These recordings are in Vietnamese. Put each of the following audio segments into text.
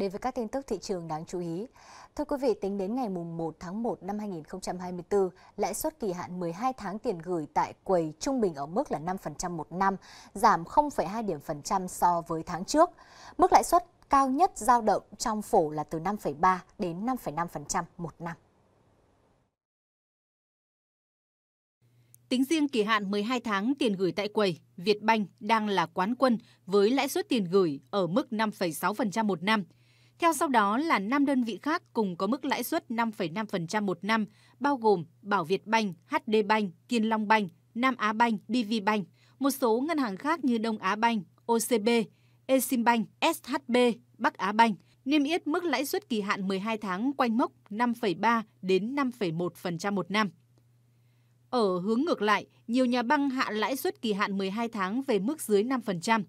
đến với các tin tức thị trường đáng chú ý. Thưa quý vị, tính đến ngày 1 tháng 1 năm 2024, lãi suất kỳ hạn 12 tháng tiền gửi tại quầy trung bình ở mức là 5% một năm, giảm 0,2 điểm phần trăm so với tháng trước. Mức lãi suất cao nhất giao động trong phổ là từ 5,3 đến 5,5% một năm. Tính riêng kỳ hạn 12 tháng tiền gửi tại quầy, Vietbank đang là quán quân với lãi suất tiền gửi ở mức 5,6% một năm – theo sau đó là 5 đơn vị khác cùng có mức lãi suất 5,5% một năm, bao gồm Bảo Việt Banh, HD Banh, Kiên Long Banh, Nam Á Banh, BV Banh, một số ngân hàng khác như Đông Á Banh, OCB, Exim Eximbank, SHB, Bắc Á Banh niêm yết mức lãi suất kỳ hạn 12 tháng quanh mốc 5,3 đến 5,1% một năm. Ở hướng ngược lại, nhiều nhà băng hạ lãi suất kỳ hạn 12 tháng về mức dưới 5%.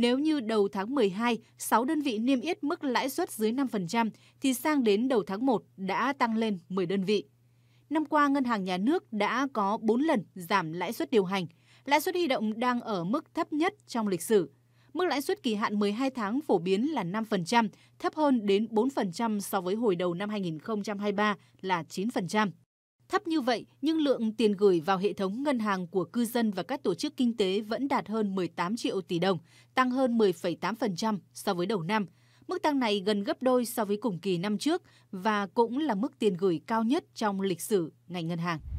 Nếu như đầu tháng 12, 6 đơn vị niêm yết mức lãi suất dưới 5%, thì sang đến đầu tháng 1 đã tăng lên 10 đơn vị. Năm qua, Ngân hàng Nhà nước đã có 4 lần giảm lãi suất điều hành. Lãi suất huy động đang ở mức thấp nhất trong lịch sử. Mức lãi suất kỳ hạn 12 tháng phổ biến là 5%, thấp hơn đến 4% so với hồi đầu năm 2023 là 9%. Thấp như vậy nhưng lượng tiền gửi vào hệ thống ngân hàng của cư dân và các tổ chức kinh tế vẫn đạt hơn 18 triệu tỷ đồng, tăng hơn 10,8% so với đầu năm. Mức tăng này gần gấp đôi so với cùng kỳ năm trước và cũng là mức tiền gửi cao nhất trong lịch sử ngành ngân hàng.